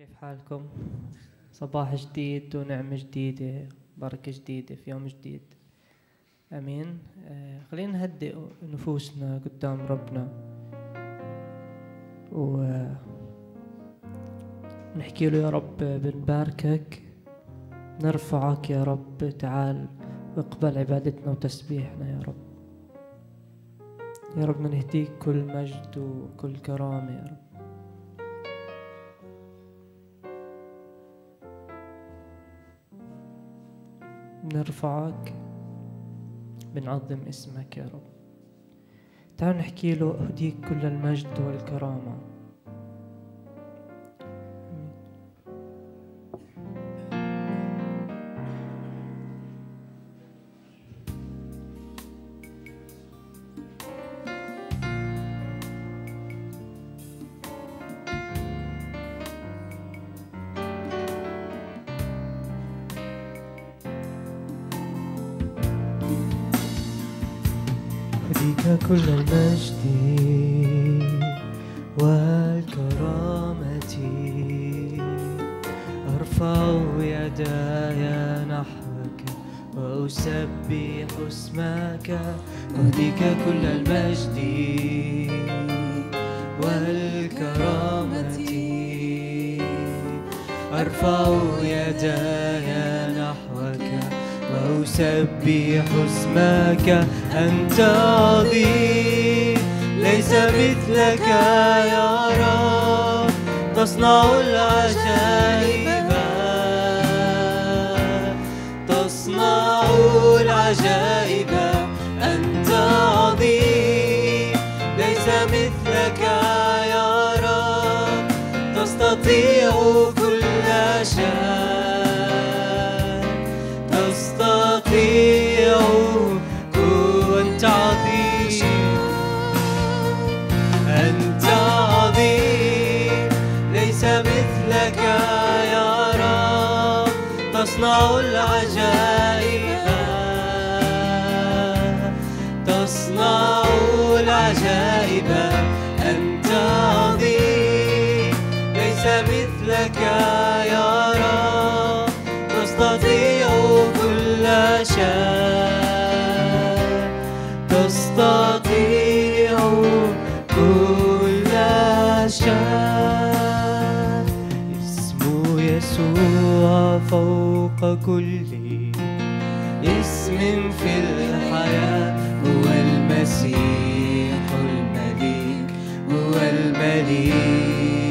كيف حالكم؟ صباح جديد ونعمة جديدة بركة جديدة في يوم جديد أمين آه، خلينا نهدئ نفوسنا قدام ربنا ونحكي آه، له يا رب بنباركك نرفعك يا رب تعال واقبل عبادتنا وتسبيحنا يا رب يا رب نهديك كل مجد وكل كرامة يا رب بنرفعك بنعظم اسمك يا رب تعالوا نحكي له أهديك كل المجد والكرامة لك كل المجد والكرامة أرفع يداي نحوك وأسبح اسمك أنت عظيم ليس مثلك يا رب تصنع العجائب تصنع العجائب ليس مثلك يا تستطيع كل شيء تستطيع عظيم أنت عظيم ليس مثلك يا رب تصنع العجائب عجائبا أنت عظيم ليس مثلك يا رب تستطيع كل شيء تستطيع كل شيء اسم يسوع فوق كل اسم في الحياة هو المسيح والبنين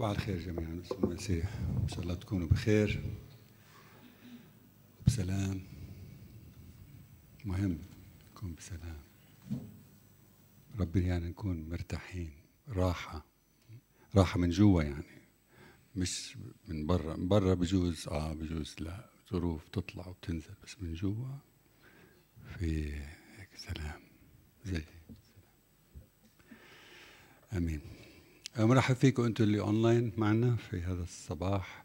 صباح الخير جميعا بسم المسيح ان شاء الله تكونوا بخير بسلام مهم نكون بسلام ربي يعني نكون مرتاحين راحة راحة من جوا يعني مش من برا من برا بجوز اه بجوز لا ظروف تطلع وبتنزل بس من جوا في هيك سلام زي امين مرحب فيكم انتم اللي اونلاين معنا في هذا الصباح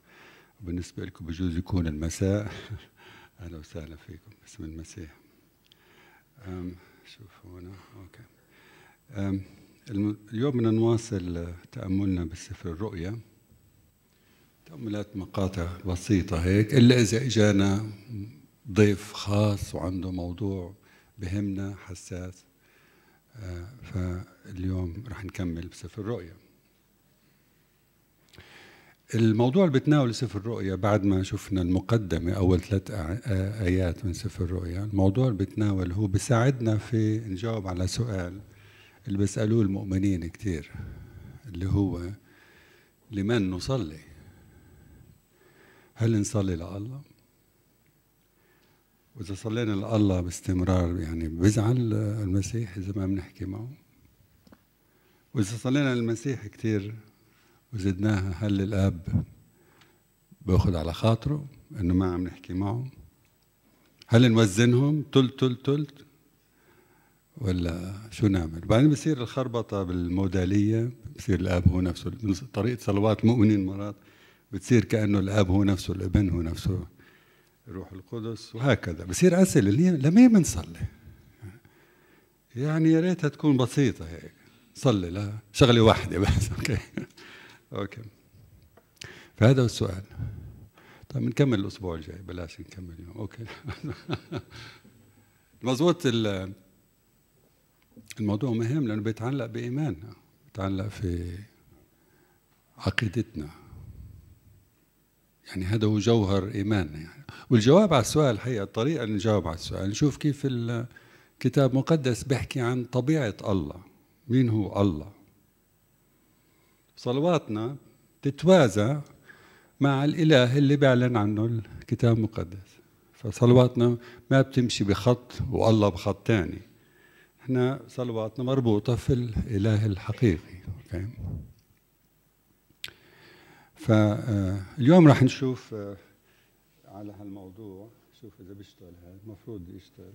بالنسبه لكم بجوز يكون المساء اهلا وسهلا فيكم باسم المسيح شوف هنا اوكي أم اليوم بدنا نواصل تاملنا بالسفر الرؤيا تاملات مقاطع بسيطه هيك الا اذا اجانا ضيف خاص وعنده موضوع بهمنا حساس أه، فاليوم رح نكمل بسفر الرؤيا الموضوع اللي بتناول سفر الرؤيا بعد ما شفنا المقدمة أول ثلاث آيات من سفر الرؤيا الموضوع اللي بتناول هو بيساعدنا في نجاوب على سؤال اللي بيسألوه المؤمنين كتير اللي هو لمن نصلي هل نصلي لله وإذا صلينا لله باستمرار يعني بزعل المسيح إذا ما بنحكي معه وإذا صلينا للمسيح كتير وزدناها هل الاب باخذ على خاطره انه ما عم نحكي معه هل نوزنهم تلت تلت تلت ولا شو نعمل بعدين بصير الخربطة بالمودالية بصير الأب هو نفسه طريقة صلوات المؤمنين مرات بتصير كأنه الأب هو نفسه الابن هو نفسه الروح القدس وهكذا بصير أسئلة لمين بنصلي يعني يا ريتها تكون بسيطة هيك صلي لا شغلة واحدة بس أوكي اوكي فهذا هو السؤال طيب نكمل الاسبوع الجاي بلاش نكمل اليوم اوكي مضبوط الموضوع مهم لانه بيتعلق بايماننا بيتعلق في عقيدتنا يعني هذا هو جوهر ايماننا يعني والجواب على السؤال الحقيقه الطريقه اللي نجاوب على السؤال نشوف كيف الكتاب المقدس بيحكي عن طبيعه الله مين هو الله صلواتنا تتوازى مع الإله اللي بيعلن عنه الكتاب المقدس فصلواتنا ما بتمشي بخط والله بخط ثاني احنا صلواتنا مربوطة في الإله الحقيقي أوكي؟ فاليوم راح نشوف آه، على هالموضوع شوف إذا بيشتغل هذا المفروض يشتغل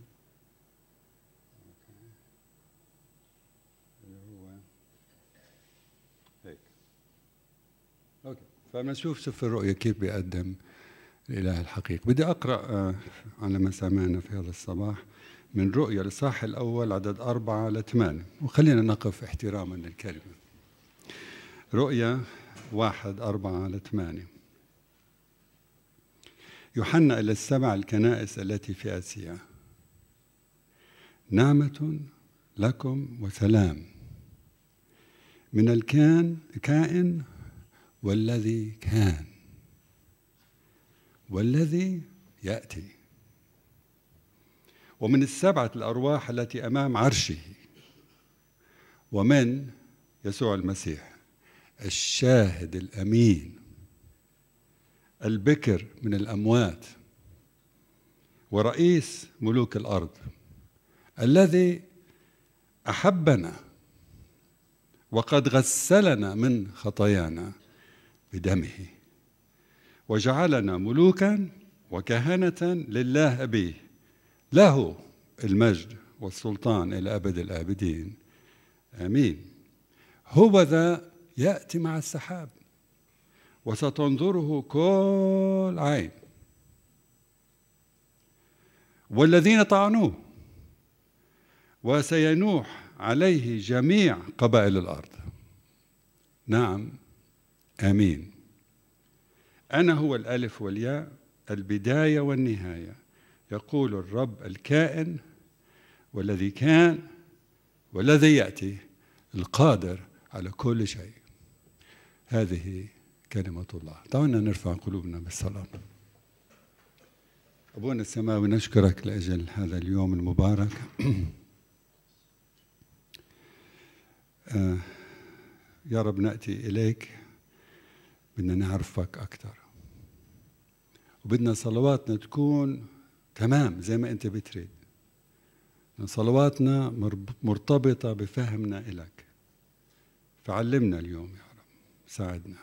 فبنشوف سفر الرؤيا الرؤية كيف بيقدم الإله الحقيقي بدي أقرأ آه، على ما سمعنا في هذا الصباح من رؤية للصاح الأول عدد أربعة لثمان وخلينا نقف احتراما للكلمة رؤية واحد أربعة لثمانية يوحنا إلى السبع الكنائس التي في آسيا نعمة لكم وسلام من الكائن كائن والذي كان والذي ياتي ومن السبعه الارواح التي امام عرشه ومن يسوع المسيح الشاهد الامين البكر من الاموات ورئيس ملوك الارض الذي احبنا وقد غسلنا من خطايانا بدمه وجعلنا ملوكا وكهنة لله أبيه له المجد والسلطان إلى أبد الآبدين آمين هو ذا يأتي مع السحاب وستنظره كل عين والذين طعنوه وسينوح عليه جميع قبائل الأرض نعم امين انا هو الالف والياء البدايه والنهايه يقول الرب الكائن والذي كان والذي ياتي القادر على كل شيء هذه كلمه الله دعونا نرفع قلوبنا بالصلاه أبونا السماوي نشكرك لأجل هذا اليوم المبارك آه، يا رب نأتي إليك بدنا نعرفك أكثر وبدنا صلواتنا تكون تمام زي ما أنت بتريد صلواتنا مرتبطة بفهمنا إلك فعلمنا اليوم يا رب ساعدنا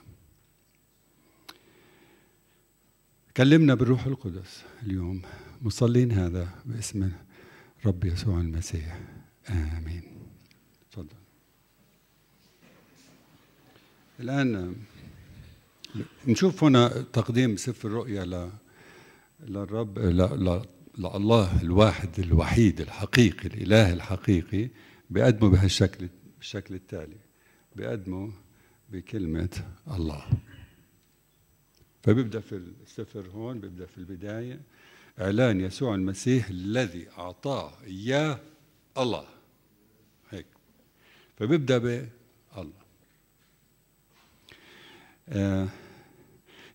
كلمنا بالروح القدس اليوم مصلين هذا باسم رب يسوع المسيح آمين تفضل الآن نشوف هنا تقديم سفر الرؤيا ل... للرب ل... ل... لله الواحد الوحيد الحقيقي الاله الحقيقي بقدمه بهالشكل بالشكل التالي بقدمه بكلمه الله فبيبدا في السفر هون بيبدا في البدايه اعلان يسوع المسيح الذي اعطاه اياه الله هيك فبيبدا بالله آه،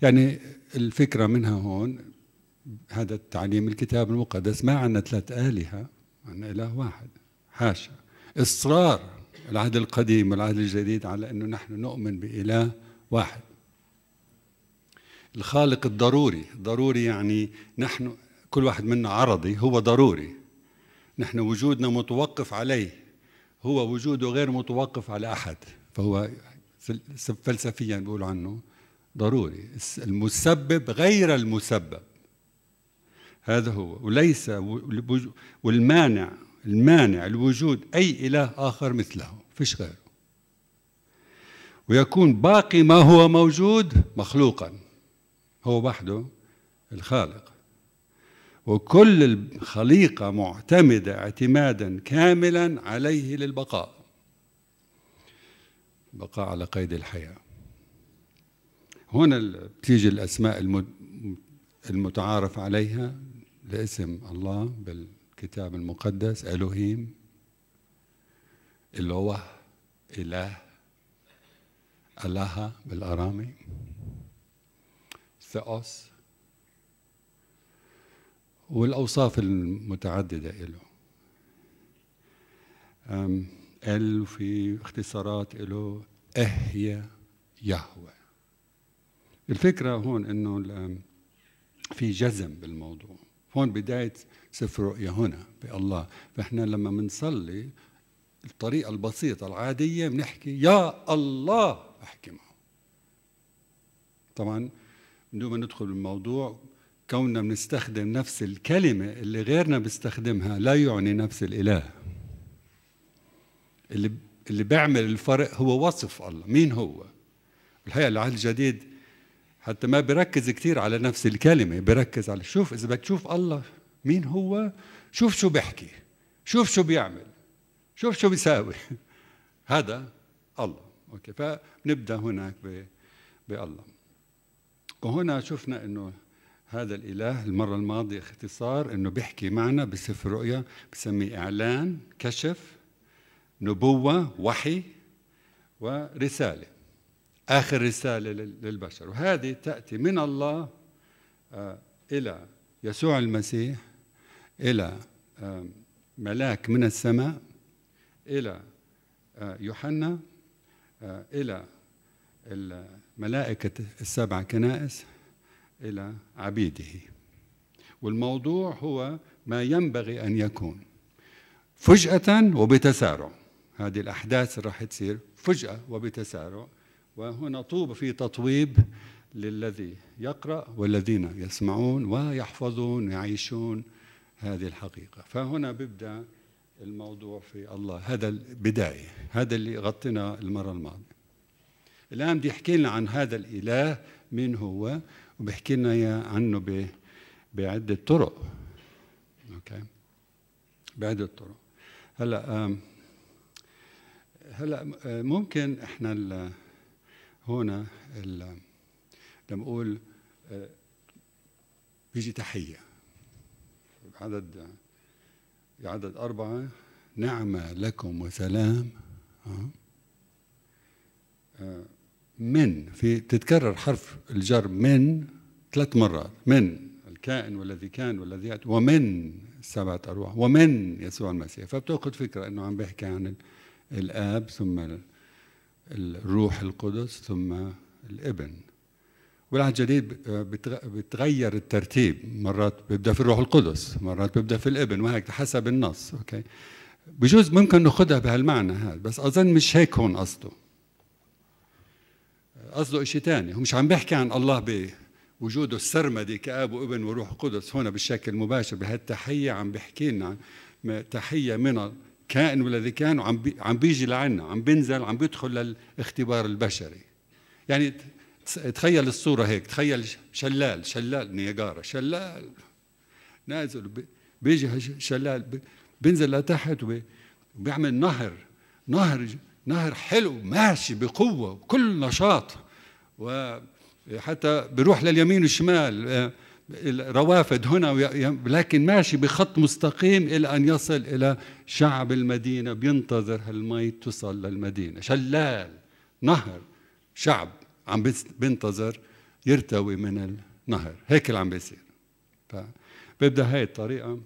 يعني الفكرة منها هون هذا التعليم الكتاب المقدس ما عندنا ثلاث آلهة عندنا إله واحد حاشا إصرار العهد القديم والعهد الجديد على أنه نحن نؤمن بإله واحد الخالق الضروري ضروري يعني نحن كل واحد منا عرضي هو ضروري نحن وجودنا متوقف عليه هو وجوده غير متوقف على أحد فهو فلسفيا بيقولوا عنه ضروري المسبب غير المسبب هذا هو وليس والمانع المانع لوجود أي إله آخر مثله فيش غيره ويكون باقي ما هو موجود مخلوقا هو وحده الخالق وكل الخليقة معتمدة اعتمادا كاملا عليه للبقاء بقاء على قيد الحياة هنا بتيجي الأسماء المتعارف عليها لاسم الله بالكتاب المقدس الوهيم الوه إله ألاها بالأرامي ثأوس والأوصاف المتعددة له قال في اختصارات له أهيا يهوى الفكرة هون إنه في جزم بالموضوع هون بداية سفر رؤيا هنا بالله فإحنا لما بنصلي الطريقة البسيطة العادية بنحكي يا الله أحكي معه طبعا بدون ما ندخل بالموضوع كوننا بنستخدم نفس الكلمة اللي غيرنا بيستخدمها لا يعني نفس الإله اللي اللي بيعمل الفرق هو وصف الله مين هو الحقيقه العهد الجديد حتى ما بركز كثير على نفس الكلمه بركز على شوف اذا بدك تشوف الله مين هو شوف شو بيحكي شوف شو بيعمل شوف شو بيساوي هذا الله اوكي فبنبدا هناك ب بالله وهنا شفنا انه هذا الاله المره الماضيه اختصار انه بيحكي معنا بسفر رؤيا بسميه اعلان كشف نبوة وحي ورسالة آخر رسالة للبشر وهذه تأتي من الله آه، إلى يسوع المسيح إلى آه، ملاك من السماء إلى آه، يوحنا إلى الملائكة السبع كنائس إلى عبيده والموضوع هو ما ينبغي أن يكون فجأة وبتسارع هذه الأحداث اللي راح تصير فجأة وبتسارع وهنا طوب في تطويب للذي يقرأ والذين يسمعون ويحفظون يعيشون هذه الحقيقة فهنا بيبدأ الموضوع في الله هذا البداية هذا اللي غطينا المرة الماضية الآن بدي يحكي لنا عن هذا الإله مين هو وبيحكي لنا عنه بعدة طرق أوكي بعدة طرق هلأ هلا آه، ممكن احنا ال هون ال لما اقول آه، بيجي تحيه عدد عدد أربعة نعمة لكم وسلام آه، من في تتكرر حرف الجر من ثلاث مرات من الكائن والذي كان والذي ومن سبعة أرواح ومن يسوع المسيح فبتأخذ فكرة أنه عم بحكي عن الآب ثم الروح القدس ثم الابن والعهد الجديد بتغير الترتيب مرات بيبدا في الروح القدس مرات بيبدا في الابن وهيك حسب النص اوكي بجوز ممكن ناخذها بهالمعنى هذا بس اظن مش هيك هون قصده قصده شيء ثاني هو مش عم بيحكي عن الله بوجوده السرمدي كاب وابن وروح قدس هنا بالشكل المباشر بهالتحيه عم بيحكي لنا تحيه من كائن ولا كان وعم عم بيجي لعنا عم بينزل عم بيدخل للاختبار البشري يعني تخيل الصورة هيك تخيل شلال شلال نياجارا شلال نازل بيجي شلال بينزل لتحت وبيعمل نهر نهر نهر حلو ماشي بقوة وكل نشاط وحتى بيروح لليمين والشمال آه، الروافد هنا لكن ماشي بخط مستقيم إلى أن يصل إلى شعب المدينة بينتظر هالمي توصل للمدينة شلال نهر شعب عم بينتظر يرتوي من النهر هيك اللي عم بيصير فببدأ هاي الطريقة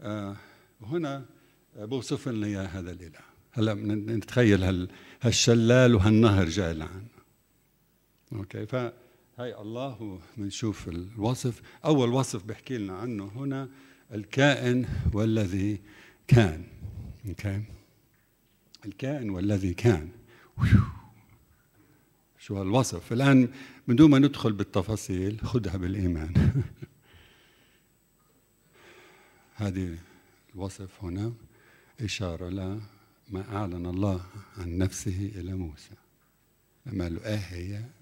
آه، هنا بوصف لنا اياه هذا الاله هلا نتخيل هال هالشلال وهالنهر جاي لعنا اوكي ف هاي الله بنشوف الوصف أول وصف بحكي لنا عنه هنا الكائن والذي كان okay. الكائن والذي كان شو هالوصف الآن من دون ما ندخل بالتفاصيل خدها بالإيمان هذه الوصف هنا إشارة لما أعلن الله عن نفسه إلى موسى لما قال له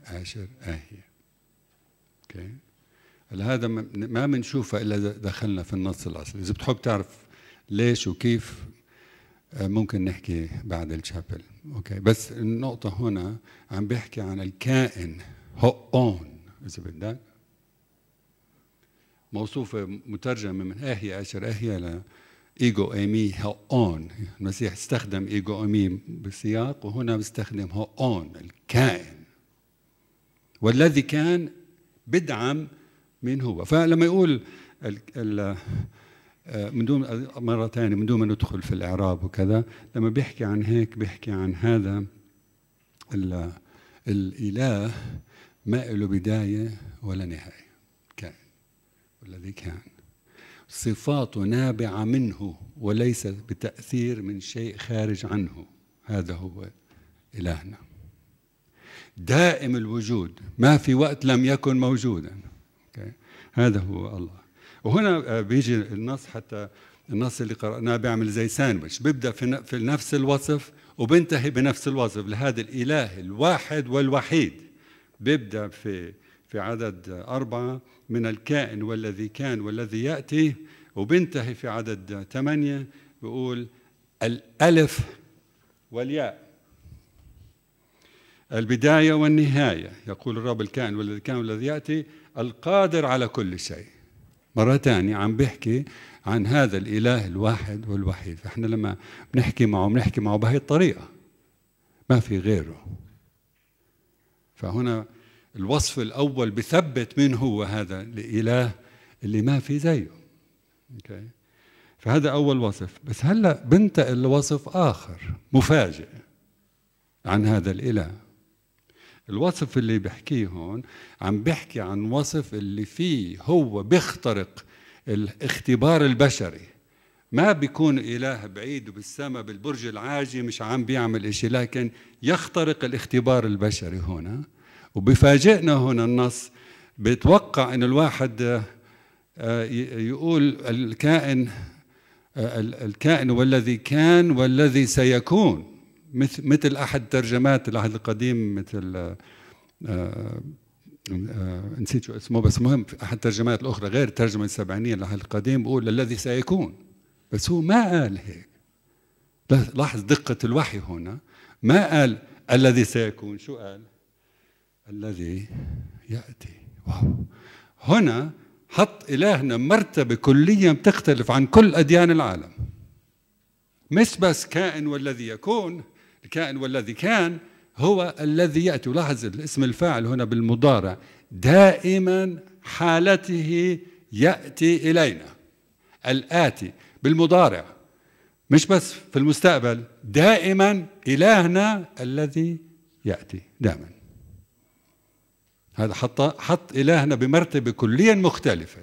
آشر آه هي اوكي هذا ما بنشوفها الا دخلنا في النص الاصلي اذا بتحب تعرف ليش وكيف آه، ممكن نحكي بعد الشابل اوكي بس النقطة هنا عم بيحكي عن الكائن هؤون إذا بدك موصوفة مترجمة من اهي أشر اهي ل ايجو ايمي هؤون المسيح استخدم ايجو ايمي بالسياق وهنا بيستخدم هؤون الكائن والذي كان بدعم مين هو فلما يقول ال ال آه، من دون مرة ثانية من دون ما ندخل في الإعراب وكذا لما بيحكي عن هيك بيحكي عن هذا ال الإله ما له بداية ولا نهاية كائن والذي كان صفاته نابعة منه وليس بتأثير من شيء خارج عنه هذا هو إلهنا دائم الوجود ما في وقت لم يكن موجودا هذا هو الله وهنا آه، بيجي النص حتى النص اللي قرأناه بيعمل زي ساندويتش بيبدأ في, نفس الوصف وبنتهي بنفس الوصف لهذا الإله الواحد والوحيد بيبدأ في في عدد أربعة من الكائن والذي كان والذي يأتي وبنتهي في عدد ثمانية بيقول الألف والياء البداية والنهاية يقول الرب الكائن والذي كان والذي يأتي القادر على كل شيء مرة ثانية عم بحكي عن هذا الإله الواحد والوحيد فإحنا لما بنحكي معه بنحكي معه بهي الطريقة ما في غيره فهنا الوصف الأول بثبت من هو هذا الإله اللي ما في زيه okay. فهذا أول وصف بس هلأ بنتقل لوصف آخر مفاجئ عن هذا الإله الوصف اللي بحكيه هون عم بحكي عن وصف اللي فيه هو بيخترق الاختبار البشري ما بيكون إله بعيد بالسماء بالبرج العاجي مش عم بيعمل إشي لكن يخترق الاختبار البشري هنا وبفاجئنا هنا النص بتوقع أن الواحد آه، يقول الكائن آه، الكائن والذي كان والذي سيكون مثل مثل احد ترجمات العهد القديم مثل آه، آه، نسيت شو اسمه بس مهم احد الترجمات الاخرى غير الترجمه السبعينيه للعهد القديم بقول الذي سيكون بس هو ما قال هيك لاحظ دقه الوحي هنا ما قال الذي سيكون شو قال؟ الذي ياتي واو هنا حط الهنا مرتبه كليا بتختلف عن كل اديان العالم مش بس كائن والذي يكون الكائن والذي كان هو الذي يأتي لاحظ الاسم الفاعل هنا بالمضارع دائما حالته يأتي إلينا الآتي بالمضارع مش بس في المستقبل دائما إلهنا الذي يأتي دائما هذا حط حط إلهنا بمرتبة كليا مختلفة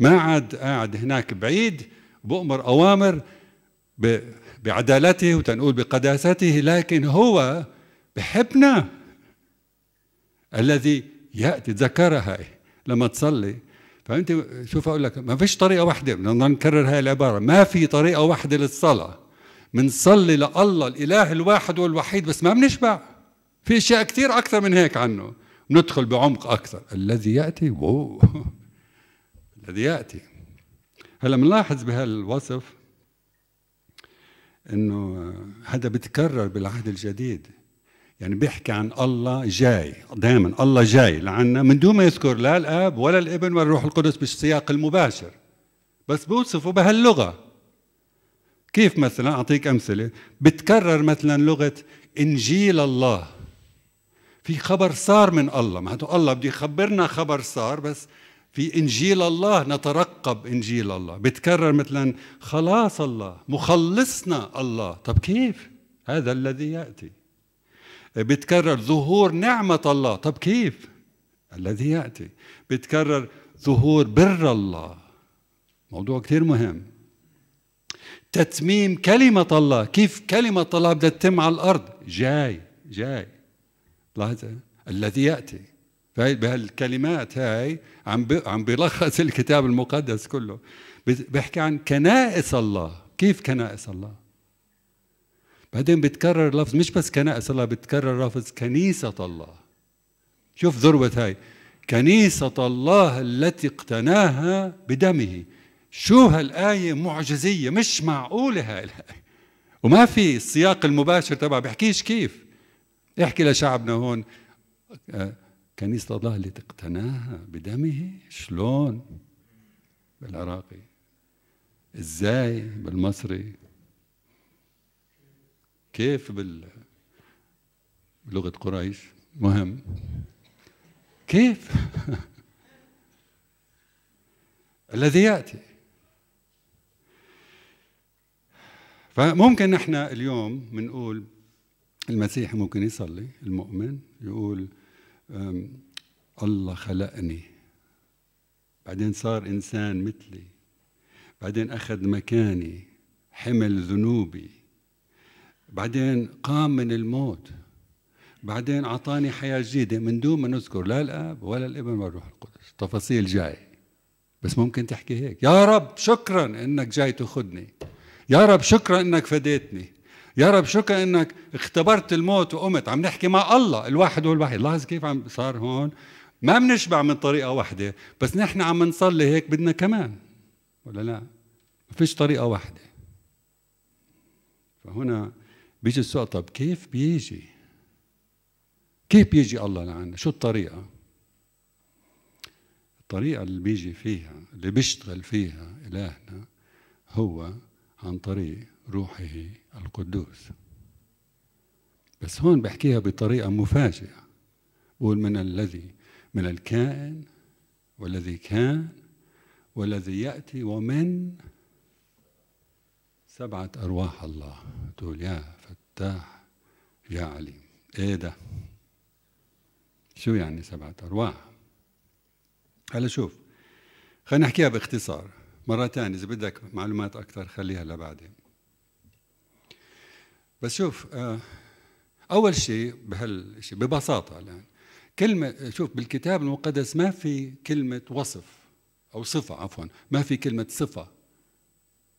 ما عاد قاعد هناك بعيد بأمر أوامر بعدالته وتنقول بقداسته لكن هو بحبنا الذي يأتي تذكرها هاي لما تصلي فأنت شوف أقول لك ما فيش طريقة واحدة بدنا نكرر هاي العبارة ما في طريقة واحدة للصلاة بنصلي لله الإله الواحد والوحيد بس ما بنشبع في أشياء كثير أكثر من هيك عنه ندخل بعمق أكثر الذي يأتي الذي يأتي هلا بنلاحظ بهالوصف انه هذا بتكرر بالعهد الجديد يعني بيحكي عن الله جاي دائما الله جاي لعنا من دون ما يذكر لا الاب ولا الابن ولا الروح القدس بالسياق المباشر بس بوصفه بهاللغه كيف مثلا اعطيك امثله بتكرر مثلا لغه انجيل الله في خبر صار من الله ما الله بده يخبرنا خبر صار بس في انجيل الله نترقب انجيل الله بتكرر مثلا خلاص الله مخلصنا الله طب كيف هذا الذي ياتي بتكرر ظهور نعمه الله طب كيف الذي ياتي بتكرر ظهور بر الله موضوع كثير مهم تتميم كلمة الله كيف كلمة الله بدها تتم على الأرض جاي جاي لاحظ الذي يأتي بهالكلمات هاي عم عم بيلخص الكتاب المقدس كله بحكي عن كنائس الله كيف كنائس الله بعدين بتكرر لفظ مش بس كنائس الله بتكرر لفظ كنيسة الله شوف ذروة هاي كنيسة الله التي اقتناها بدمه شو هالآية معجزية مش معقولة هاي الآية وما في السياق المباشر تبعها بحكيش كيف احكي لشعبنا هون آه، كنيسة الله اللي اقتناها بدمه شلون بالعراقي ازاي بالمصري كيف بال بلغة قريش مهم كيف الذي يأتي فممكن نحن اليوم بنقول المسيح ممكن يصلي المؤمن يقول الله خلقني بعدين صار إنسان مثلي بعدين أخذ مكاني حمل ذنوبي بعدين قام من الموت بعدين أعطاني حياة جديدة من دون ما نذكر لا الآب ولا الابن ولا الروح القدس تفاصيل جاي بس ممكن تحكي هيك يا رب شكرا إنك جاي تأخذني يا رب شكرا إنك فديتني يا رب شكرا انك اختبرت الموت وقمت عم نحكي مع الله الواحد هو الوحيد لاحظ كيف عم صار هون ما بنشبع من طريقه واحده بس نحن عم نصلي هيك بدنا كمان ولا لا ما فيش طريقه واحده فهنا بيجي السؤال طب كيف بيجي كيف بيجي الله لعنا شو الطريقه الطريقه اللي بيجي فيها اللي بيشتغل فيها الهنا هو عن طريق روحه القدوس بس هون بحكيها بطريقة مفاجئة بقول من الذي من الكائن والذي كان والذي يأتي ومن سبعة أرواح الله تقول يا فتاح يا عليم إيه ده شو يعني سبعة أرواح هلا شوف خلينا نحكيها باختصار مرة تانية إذا بدك معلومات أكثر خليها لبعدين بس شوف آه، أول شيء بهالشيء ببساطة الآن كلمة شوف بالكتاب المقدس ما في كلمة وصف أو صفة عفوا ما في كلمة صفة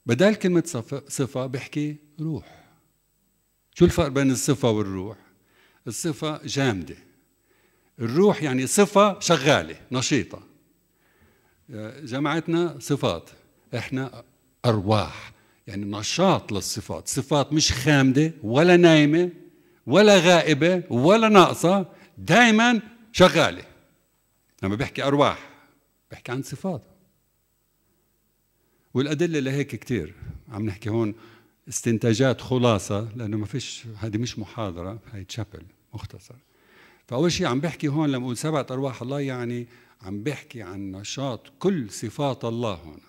بدال كلمة صفة, صفة بحكي روح شو الفرق بين الصفة والروح الصفة جامدة الروح يعني صفة شغالة نشيطة آه، جماعتنا صفات احنا ارواح يعني نشاط للصفات صفات مش خامده ولا نايمه ولا غائبه ولا ناقصه دائما شغاله لما بحكي ارواح بحكي عن صفات والادله لهيك كثير عم نحكي هون استنتاجات خلاصه لانه ما فيش هذه مش محاضره هاي تشابل مختصر فاول شيء عم بحكي هون لما اقول سبعه ارواح الله يعني عم بحكي عن نشاط كل صفات الله هون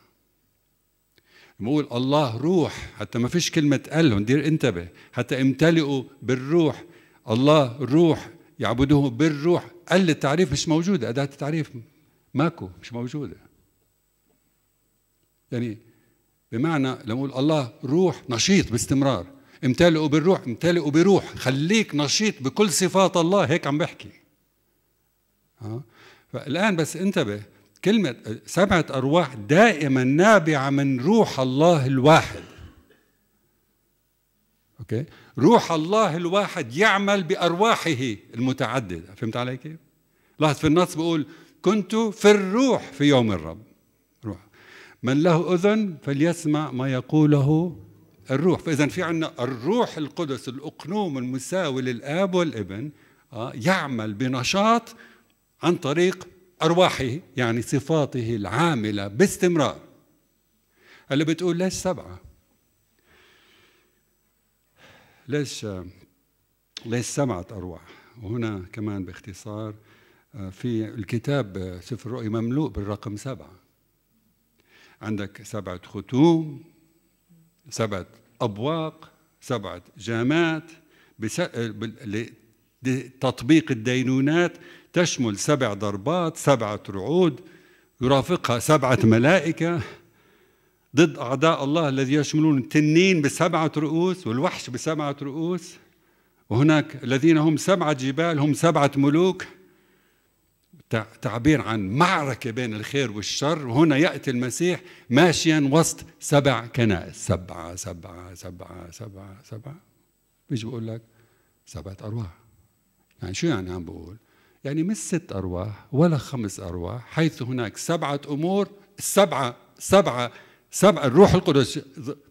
بقول الله روح حتى ما فيش كلمة قالهم دير انتبه حتى امتلئوا بالروح الله روح يعبدوه بالروح قال التعريف مش موجودة أداة التعريف ماكو مش موجودة يعني بمعنى لما أقول الله روح نشيط باستمرار امتلئوا بالروح امتلئوا بروح خليك نشيط بكل صفات الله هيك عم بحكي ها آه؟ فالآن بس انتبه كلمة سبعة أرواح دائما نابعة من روح الله الواحد أوكي روح الله الواحد يعمل بأرواحه المتعددة فهمت علي كيف؟ لاحظ في النص بيقول كنت في الروح في يوم الرب روح من له أذن فليسمع ما يقوله الروح فإذا في عندنا الروح القدس الأقنوم المساوي للآب والابن آه، يعمل بنشاط عن طريق أرواحه يعني صفاته العاملة باستمرار اللي بتقول ليش سبعة ليش ليش سبعة أرواح وهنا كمان باختصار آه، في الكتاب سفر الرؤيا مملوء بالرقم سبعة عندك سبعة ختوم سبعة أبواق سبعة جامات آه، تطبيق الدينونات تشمل سبع ضربات سبعة رعود يرافقها سبعة ملائكة ضد أعداء الله الذي يشملون التنين بسبعة رؤوس والوحش بسبعة رؤوس وهناك الذين هم سبعة جبال هم سبعة ملوك تعبير عن معركة بين الخير والشر وهنا يأتي المسيح ماشيا وسط سبع كنائس سبعة سبعة سبعة سبعة سبعة بيجي بقول لك سبعة أرواح يعني شو يعني عم بقول؟ يعني مش ست أرواح ولا خمس أرواح حيث هناك سبعة أمور السبعة سبعة سبعة الروح القدس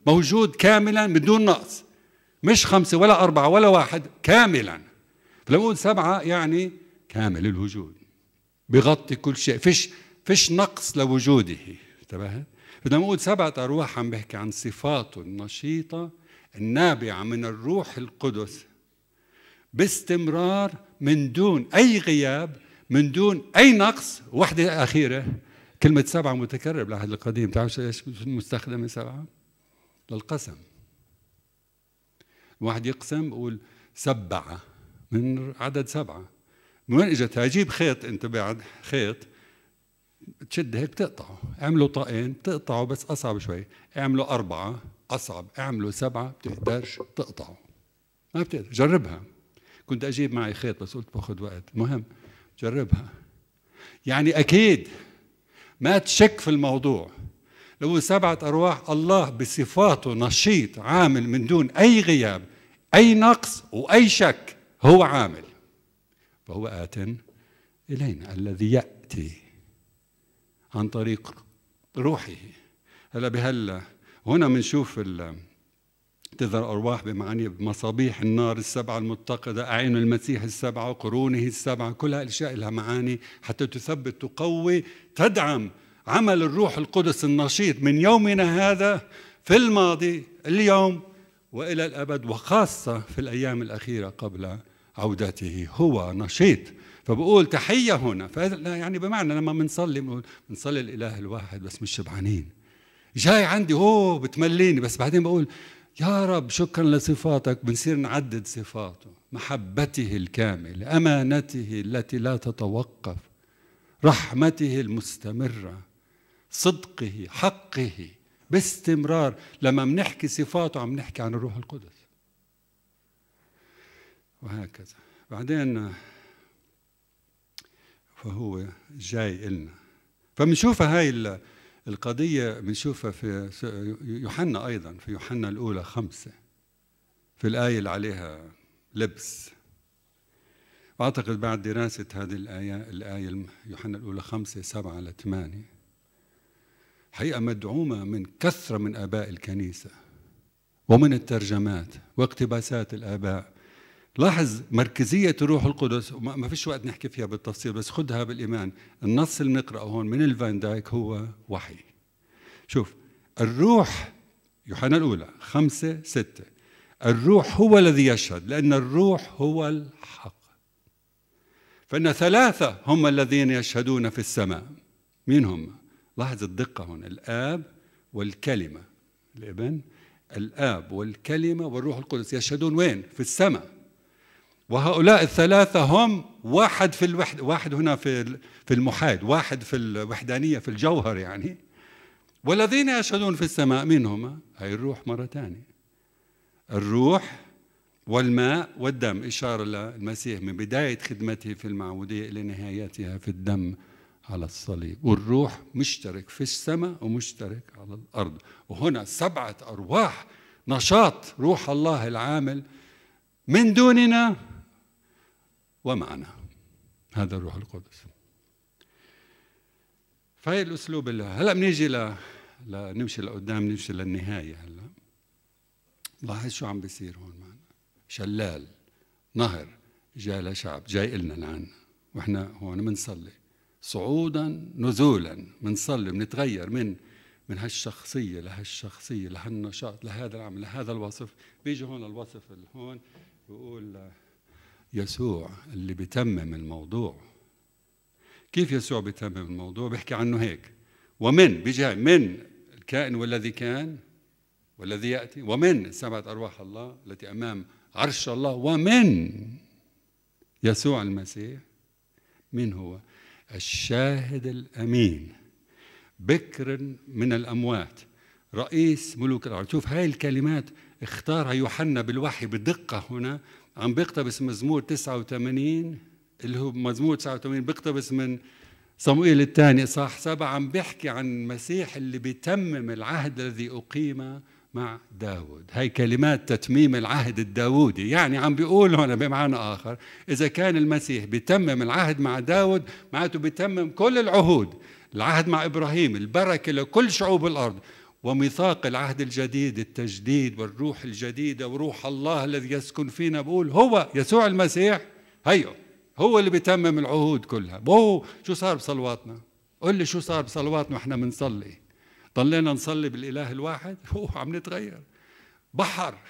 موجود كاملا بدون نقص مش خمسة ولا أربعة ولا واحد كاملا فلما أقول سبعة يعني كامل الوجود بغطي كل شيء فيش فيش نقص لوجوده انتبهت فلما أقول سبعة أرواح عم بحكي عن صفاته النشيطة النابعة من الروح القدس باستمرار من دون أي غياب من دون أي نقص وحدة أخيرة كلمة سبعة متكررة بالعهد القديم تعرف ايش مستخدمة سبعة؟ للقسم واحد يقسم بقول سبعة من عدد سبعة من وين اجت اجيب خيط انت بعد خيط تشد هيك بتقطعه اعملوا طاقين بتقطعه بس اصعب شوي اعملوا أربعة اصعب اعملوا سبعة بتقدرش تقطعه ما بتقدر جربها كنت اجيب معي خيط بس قلت باخذ وقت مهم جربها يعني اكيد ما تشك في الموضوع لو سبعة أرواح الله بصفاته نشيط عامل من دون أي غياب أي نقص وأي شك هو عامل فهو آت إلينا الذي يأتي عن طريق روحه هلا بهلا هنا بنشوف تذر أرواح بمعاني مصابيح النار السبعة المتقدة أعين المسيح السبعة قرونه السبعة كل الأشياء لها معاني حتى تثبت تقوي تدعم عمل الروح القدس النشيط من يومنا هذا في الماضي اليوم والى الابد وخاصه في الايام الاخيره قبل عودته هو نشيط فبقول تحيه هنا فهذا يعني بمعنى لما بنصلي بنقول بنصلي الاله الواحد بس مش شبعانين جاي عندي هو بتمليني بس بعدين بقول يا رب شكرا لصفاتك بنصير نعدد صفاته محبته الكاملة أمانته التي لا تتوقف رحمته المستمرة صدقه حقه باستمرار لما بنحكي صفاته عم نحكي عن الروح القدس وهكذا بعدين فهو جاي إلنا فمنشوف هاي القضية بنشوفها في يوحنا أيضا في يوحنا الأولى خمسة في الآية اللي عليها لبس أعتقد بعد دراسة هذه الآية الآية يوحنا الأولى خمسة سبعة لثمانية حقيقة مدعومة من كثرة من آباء الكنيسة ومن الترجمات واقتباسات الآباء لاحظ مركزية الروح القدس ما فيش وقت نحكي فيها بالتفصيل بس خدها بالإيمان النص اللي نقرأه هون من الفان دايك هو وحي شوف الروح يوحنا الأولى خمسة ستة الروح هو الذي يشهد لأن الروح هو الحق فإن ثلاثة هم الذين يشهدون في السماء مين هم؟ لاحظ الدقة هنا الآب والكلمة الابن الآب والكلمة والروح القدس يشهدون وين؟ في السماء وهؤلاء الثلاثة هم واحد في الوحد واحد هنا في في المحايد واحد في الوحدانية في الجوهر يعني والذين يشهدون في السماء من هم أي الروح مرة ثانية الروح والماء والدم إشارة للمسيح من بداية خدمته في المعمودية إلى نهايتها في الدم على الصليب والروح مشترك في السماء ومشترك على الأرض وهنا سبعة أرواح نشاط روح الله العامل من دوننا ومعنا هذا الروح القدس فهي الاسلوب اللي هلا بنيجي ل... لنمشي لقدام نمشي للنهايه هلا لاحظ شو عم بيصير هون معنا شلال نهر جاء لشعب جاي إلنا لعنا واحنا هون بنصلي صعودا نزولا بنصلي بنتغير من من هالشخصية لهالشخصية لهالنشاط لهذا العمل لهذا الوصف بيجي هون الوصف اللي هون بيقول يسوع اللي بتمم الموضوع كيف يسوع بتمم الموضوع بيحكي عنه هيك ومن بيجي من الكائن والذي كان والذي يأتي ومن سبعة أرواح الله التي أمام عرش الله ومن يسوع المسيح من هو الشاهد الأمين بكر من الأموات رئيس ملوك الأرض شوف هاي الكلمات اختارها يوحنا بالوحي بدقة هنا عم بيقتبس مزمور 89 اللي هو مزمور 89 بيقتبس من صموئيل الثاني صح سبعة عم بيحكي عن المسيح اللي بيتمم العهد الذي أقيم مع داود هاي كلمات تتميم العهد الداودي يعني عم بيقول هنا بمعنى آخر إذا كان المسيح بيتمم العهد مع داود معناته بيتمم كل العهود العهد مع إبراهيم البركة لكل شعوب الأرض وميثاق العهد الجديد التجديد والروح الجديدة وروح الله الذي يسكن فينا بقول هو يسوع المسيح هيو هو اللي بيتمم العهود كلها بو شو صار بصلواتنا قل لي شو صار بصلواتنا واحنا بنصلي ضلينا نصلي بالاله الواحد هو عم نتغير بحر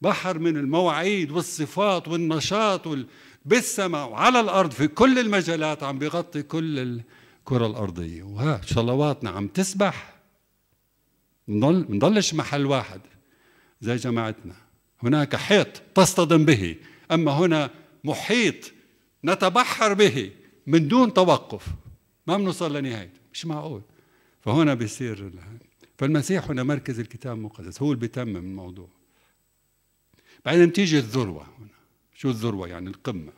بحر من المواعيد والصفات والنشاط وال... بالسماء وعلى الارض في كل المجالات عم بيغطي كل الكره الارضيه وها صلواتنا عم تسبح نضل نضلش محل واحد زي جماعتنا هناك حيط تصطدم به أما هنا محيط نتبحر به من دون توقف ما بنوصل لنهايته مش معقول فهنا بيصير فالمسيح هنا مركز الكتاب المقدس هو اللي بيتمم الموضوع بعدين تيجي الذروة هنا شو الذروة يعني القمة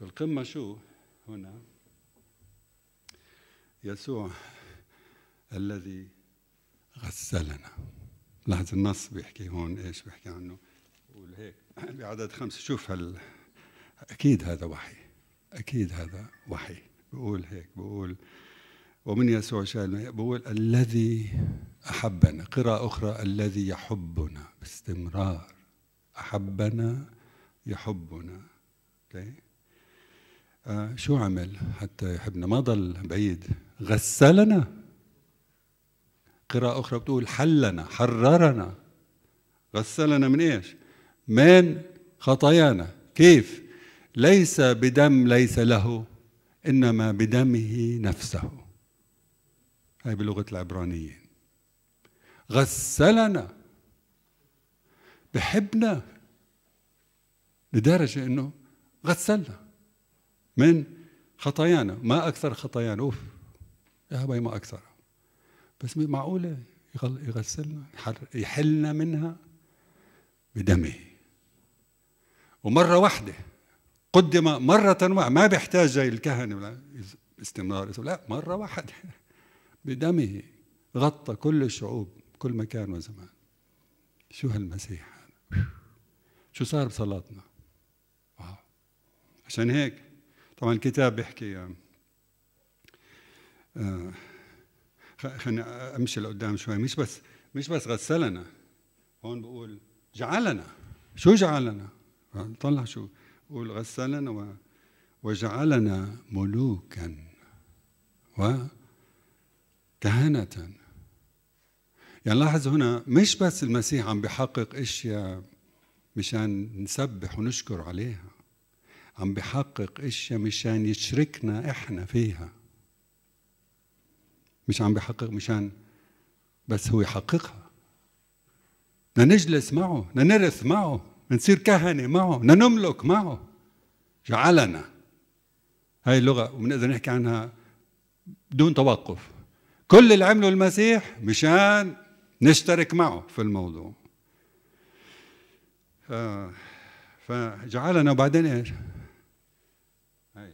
فالقمة شو هنا يسوع الذي غسلنا لاحظ النص بيحكي هون ايش بيحكي عنه بقول هيك بعدد خمسة شوف هال أكيد هذا وحي أكيد هذا وحي بقول هيك بقول ومن يسوع شال بقول الذي أحبنا قراءة أخرى الذي يحبنا باستمرار أحبنا يحبنا أوكي آه شو عمل حتى يحبنا ما ضل بعيد غسلنا قراءة أخرى بتقول حلنا حررنا غسلنا من إيش من خطايانا كيف ليس بدم ليس له إنما بدمه نفسه هاي بلغة العبرانيين غسلنا بحبنا لدرجة أنه غسلنا من خطايانا ما أكثر خطايانا أوف يا هبي ما أكثرها بس معقولة يغسلنا يحلنا منها بدمه ومرة واحدة قدم مرة واحدة ما بيحتاج زي الكهنة استمرار لا مرة واحدة بدمه غطى كل الشعوب كل مكان وزمان شو هالمسيح هذا شو صار بصلاتنا عشان هيك طبعا الكتاب بيحكي آه خلينا امشي لقدام شوي مش بس مش بس غسلنا هون بقول جعلنا شو جعلنا؟ طلع شو بقول غسلنا و وجعلنا ملوكا وكهنة يعني لاحظ هنا مش بس المسيح عم بحقق اشياء مشان نسبح ونشكر عليها عم بحقق اشياء مشان يشركنا احنا فيها مش عم بحقق مشان بس هو يحققها نجلس معه نرث معه نصير كهنة معه نملك معه جعلنا هاي اللغة وبنقدر نحكي عنها بدون توقف كل اللي عمله المسيح مشان نشترك معه في الموضوع آه، فجعلنا وبعدين ايش؟ هي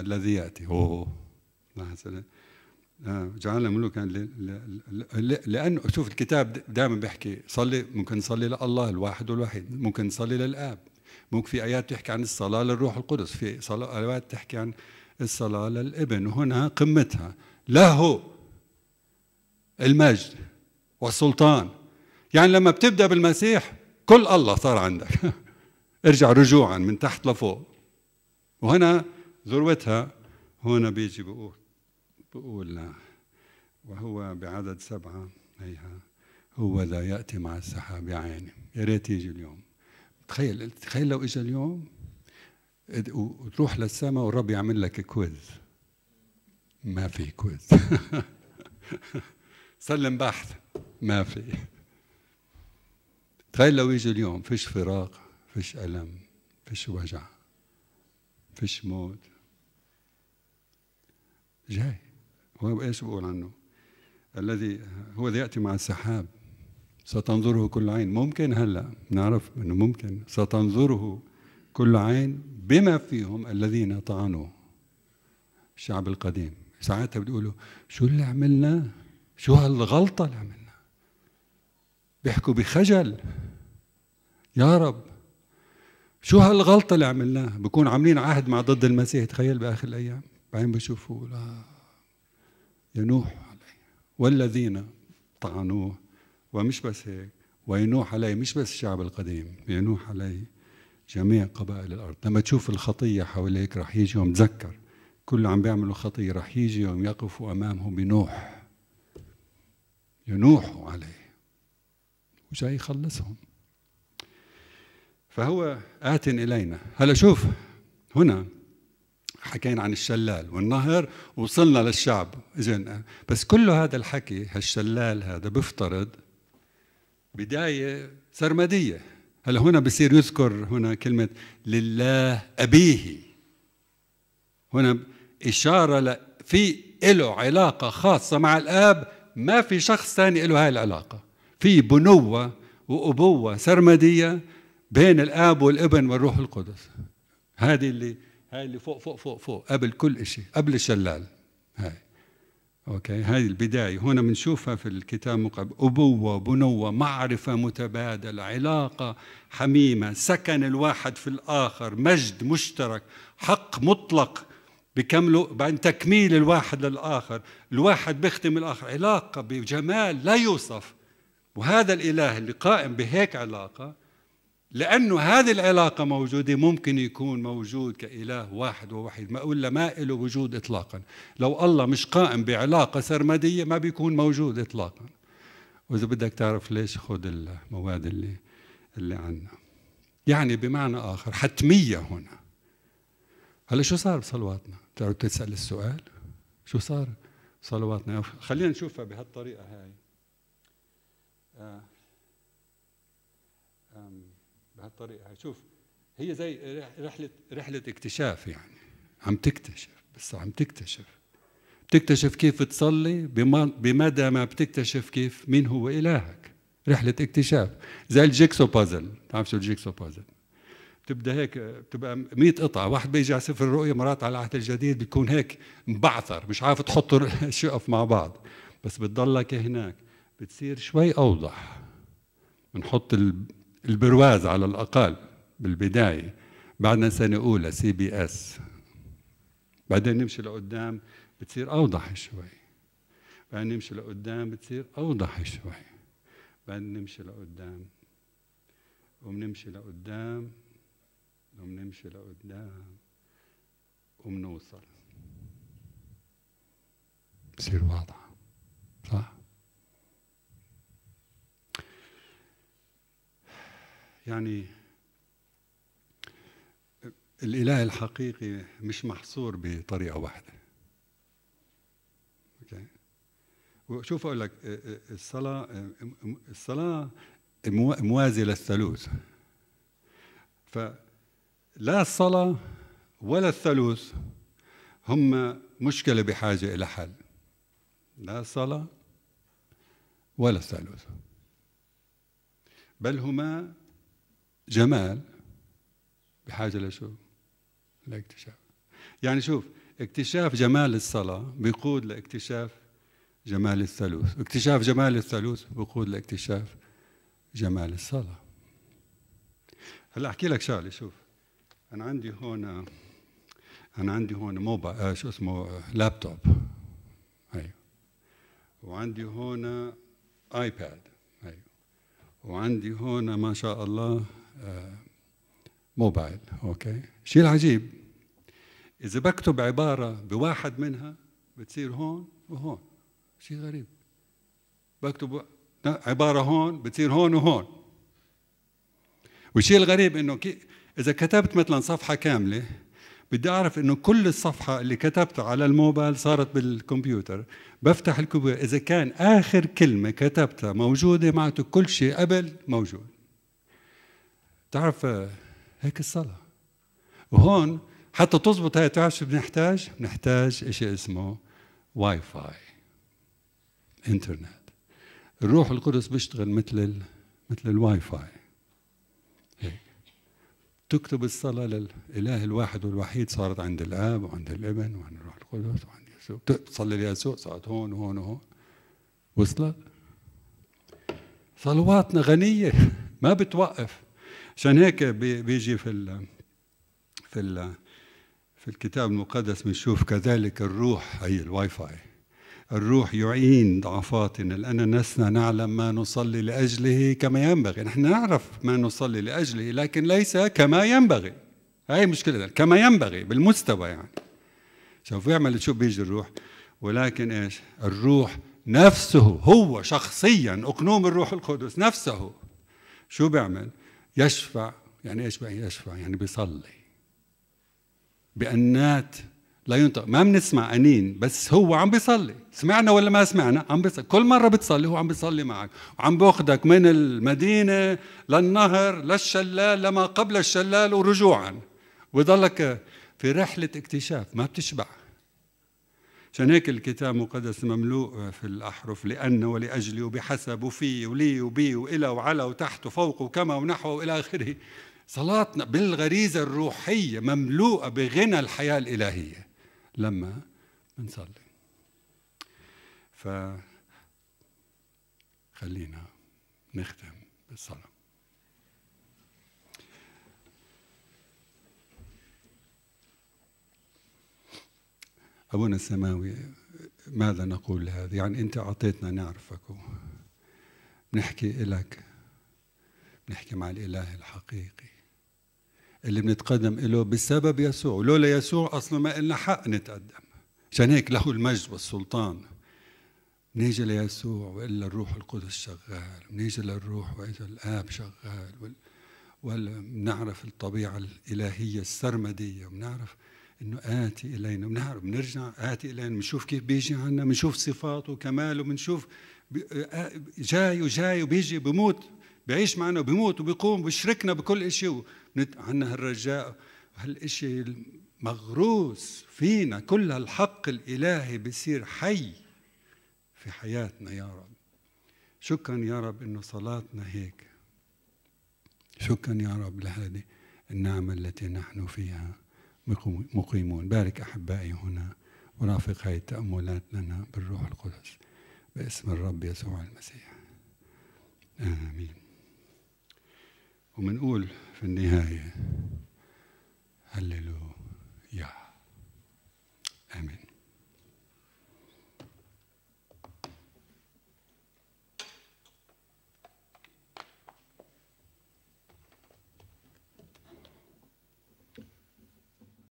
الذي ياتي اوه لحظه آه، جعلنا ملوكا لأن شوف الكتاب دائما بيحكي صلي ممكن نصلي لله الواحد والوحيد ممكن نصلي للآب ممكن في آيات تحكي عن الصلاة للروح القدس في آيات تحكي عن الصلاة للابن وهنا قمتها له المجد والسلطان يعني لما بتبدأ بالمسيح كل الله صار عندك ارجع رجوعا من تحت لفوق وهنا ذروتها هنا بيجي بقول بقول لا وهو بعدد سبعة هيها هو لا يأتي مع السحاب يا عيني يا ريت يجي اليوم تخيل تخيل لو اجى اليوم وتروح للسماء والرب يعمل لك كويز ما في كويز سلم بحث ما في تخيل لو يجي اليوم فيش فراق فيش ألم فيش وجع فيش موت جاي وهو ايش بقول عنه؟ الذي هو ياتي مع السحاب ستنظره كل عين ممكن هلا نعرف انه ممكن ستنظره كل عين بما فيهم الذين طعنوا الشعب القديم ساعتها بتقولوا شو اللي عملناه شو هالغلطه اللي عملناها بيحكوا بخجل يا رب شو هالغلطه اللي عملناها بكون عاملين عهد مع ضد المسيح تخيل باخر الايام بعدين بشوفوا لا ينوح عليه والذين طعنوه ومش بس هيك وينوح عليه مش بس الشعب القديم ينوح عليه جميع قبائل الأرض لما تشوف الخطية حواليك رح يجي يوم تذكر كل عم بيعملوا خطية رح يجي يوم يقفوا أمامهم بنوح ينوحوا عليه وجاي يخلصهم فهو آت إلينا هلا شوف هنا حكينا عن الشلال والنهر وصلنا للشعب اذن بس كل هذا الحكي هالشلال هذا بفترض بدايه سرمديه هلا هنا بصير يذكر هنا كلمه لله ابيه هنا اشاره في له علاقه خاصه مع الاب ما في شخص ثاني له هاي العلاقه في بنوه وابوه سرمديه بين الاب والابن والروح القدس هذه اللي هاي اللي فوق فوق فوق فوق قبل كل شيء قبل الشلال هاي اوكي هاي البدايه هنا بنشوفها في الكتاب مقابل ابوه بنوه معرفه متبادله علاقه حميمه سكن الواحد في الاخر مجد مشترك حق مطلق بكمله بعد تكميل الواحد للاخر الواحد بيخدم الاخر علاقه بجمال لا يوصف وهذا الاله اللي قائم بهيك علاقه لأنه هذه العلاقة موجودة ممكن يكون موجود كإله واحد ووحيد ما قلنا ما له وجود إطلاقا لو الله مش قائم بعلاقة سرمدية ما بيكون موجود إطلاقا وإذا بدك تعرف ليش خذ المواد اللي اللي عنا يعني بمعنى آخر حتمية هنا هلا شو صار بصلواتنا؟ بتعرف تسأل السؤال؟ شو صار صلواتنا؟ خلينا نشوفها بهالطريقة هاي آه. بهالطريقه شوف هي زي رحله رحله اكتشاف يعني عم تكتشف بس عم تكتشف بتكتشف كيف تصلي بمدى ما بتكتشف كيف مين هو إلهك رحلة اكتشاف زي الجيكسو بازل بتعرف شو الجيكسو بازل بتبدا هيك بتبقى 100 قطعة واحد بيجي على سفر الرؤيه مرات على العهد الجديد بيكون هيك مبعثر مش عارف تحط الشقف مع بعض بس بتضلك هناك بتصير شوي أوضح بنحط البرواز على الأقل بالبداية بعدنا سنة أولى سي بي اس بعدين نمشي لقدام بتصير أوضح شوي بعدين نمشي لقدام بتصير أوضح شوي بعدين نمشي لقدام وبنمشي لقدام وبنمشي لقدام وبنوصل بصير واضحة صح؟ يعني الإله الحقيقي مش محصور بطريقة واحدة أوكي وشوف أقول لك آه، آه، الصلاة آه، الصلاة موازية للثالوث فلا الصلاة ولا الثالوث هم مشكلة بحاجة إلى حل لا الصلاة ولا الثالوث بل هما جمال بحاجة لشو؟ لاكتشاف يعني شوف اكتشاف جمال الصلاة بيقود لاكتشاف جمال الثالوث اكتشاف جمال الثالوث بيقود لاكتشاف جمال الصلاة هلا احكي لك شغله شوف انا عندي هون انا عندي هون موبايل آه، شو اسمه لابتوب هي وعندي هون ايباد هي وعندي هون ما شاء الله آه، موبايل اوكي شيء العجيب اذا بكتب عباره بواحد منها بتصير هون وهون شيء غريب بكتب عباره هون بتصير هون وهون والشيء الغريب انه كي اذا كتبت مثلا صفحه كامله بدي اعرف انه كل الصفحه اللي كتبتها على الموبايل صارت بالكمبيوتر بفتح الكمبيوتر اذا كان اخر كلمه كتبتها موجوده معناته كل شيء قبل موجود تعرف آه، هيك الصلاة وهون حتى تزبط هي تعرف شو بنحتاج؟ بنحتاج شيء اسمه واي فاي انترنت الروح القدس بيشتغل مثل ال... مثل الواي فاي هيك تكتب الصلاة للإله الواحد والوحيد صارت عند الآب وعند الابن وعند الروح القدس وعند يسوع تصلي ليسوع صارت هون وهون وهون وصلت صلواتنا غنية ما بتوقف عشان هيك بيجي في ال في ال في الكتاب المقدس بنشوف كذلك الروح هي الواي فاي الروح يعين ضعفاتنا لأننا لسنا نعلم ما نصلي لأجله كما ينبغي نحن نعرف ما نصلي لأجله لكن ليس كما ينبغي هاي مشكلتنا كما ينبغي بالمستوى يعني شوف يعمل شو بيجي الروح ولكن ايش الروح نفسه هو شخصيا أقنوم الروح القدس نفسه شو بيعمل يشفع يعني ايش يعني يشفع يعني بيصلي بأنات لا ينطق ما بنسمع أنين بس هو عم بيصلي سمعنا ولا ما سمعنا عم بيصلي كل مرة بتصلي هو عم بيصلي معك وعم بأخذك من المدينة للنهر للشلال لما قبل الشلال ورجوعا ويضلك في رحلة اكتشاف ما بتشبع عشان هيك الكتاب المقدس مملوء في الأحرف لأن ولأجل وبحسب وفي ولي وبي وإلى وعلى وتحت وفوق وكما ونحو وإلى آخره صلاتنا بالغريزة الروحية مملوءة بغنى الحياة الإلهية لما بنصلي ف خلينا نختم بالصلاة أبونا السماوي ماذا نقول لهذا يعني أنت أعطيتنا نعرفك بنحكي إلك بنحكي مع الإله الحقيقي اللي بنتقدم له بسبب يسوع لولا يسوع أصلا ما إلنا حق نتقدم عشان هيك له المجد والسلطان نيجي ليسوع وإلا الروح القدس شغال نيجي للروح وإلا الآب شغال ولا بنعرف الطبيعة الإلهية السرمدية وبنعرف انه اتي الينا بنعرف بنرجع اتي الينا بنشوف كيف بيجي عنا بنشوف صفاته وكماله بنشوف آه، آه، جاي وجاي وبيجي بموت بيعيش معنا وبيموت وبيقوم بيشركنا بكل شيء عندنا هالرجاء هالشيء مغروس فينا كل الحق الالهي بصير حي في حياتنا يا رب شكرا يا رب انه صلاتنا هيك شكرا يا رب لهذه النعمه التي نحن فيها مقيمون بارك أحبائي هنا ورافق هذه التأملات لنا بالروح القدس باسم الرب يسوع المسيح آمين ومنقول في النهاية هللويا آمين